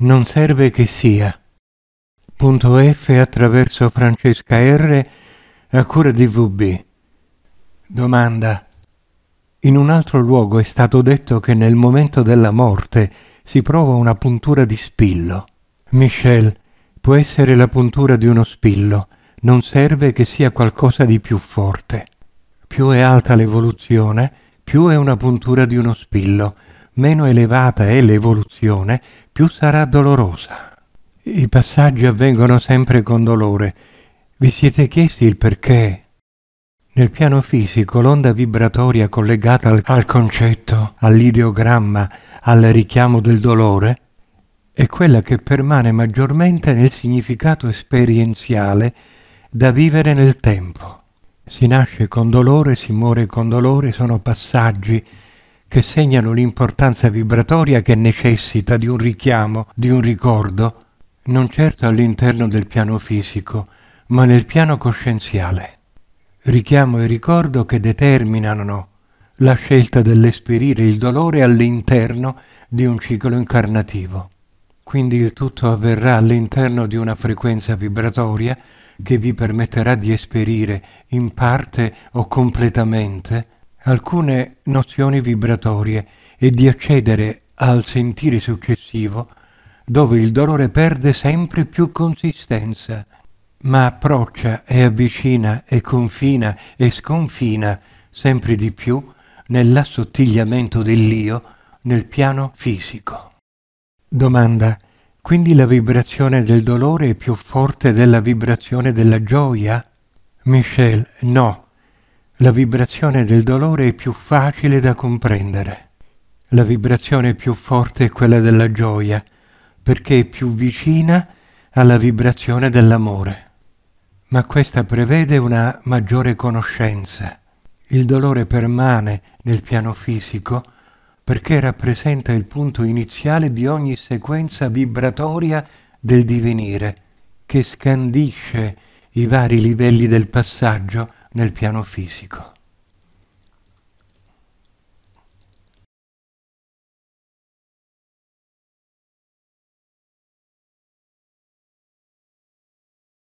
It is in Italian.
non serve che sia. Punto F attraverso Francesca R a cura di VB. Domanda. In un altro luogo è stato detto che nel momento della morte si prova una puntura di spillo. Michel, può essere la puntura di uno spillo, non serve che sia qualcosa di più forte. Più è alta l'evoluzione, più è una puntura di uno spillo, meno elevata è l'evoluzione, più sarà dolorosa. I passaggi avvengono sempre con dolore. Vi siete chiesti il perché? Nel piano fisico l'onda vibratoria collegata al, al concetto, all'ideogramma, al richiamo del dolore, è quella che permane maggiormente nel significato esperienziale da vivere nel tempo. Si nasce con dolore, si muore con dolore, sono passaggi che segnano l'importanza vibratoria che necessita di un richiamo, di un ricordo, non certo all'interno del piano fisico, ma nel piano coscienziale. Richiamo e ricordo che determinano la scelta dell'esperire il dolore all'interno di un ciclo incarnativo. Quindi il tutto avverrà all'interno di una frequenza vibratoria che vi permetterà di esperire in parte o completamente alcune nozioni vibratorie e di accedere al sentire successivo dove il dolore perde sempre più consistenza, ma approccia e avvicina e confina e sconfina sempre di più nell'assottigliamento dell'io nel piano fisico. Domanda. Quindi la vibrazione del dolore è più forte della vibrazione della gioia? Michel, no. La vibrazione del dolore è più facile da comprendere. La vibrazione più forte è quella della gioia, perché è più vicina alla vibrazione dell'amore. Ma questa prevede una maggiore conoscenza. Il dolore permane nel piano fisico perché rappresenta il punto iniziale di ogni sequenza vibratoria del divenire, che scandisce i vari livelli del passaggio nel piano fisico.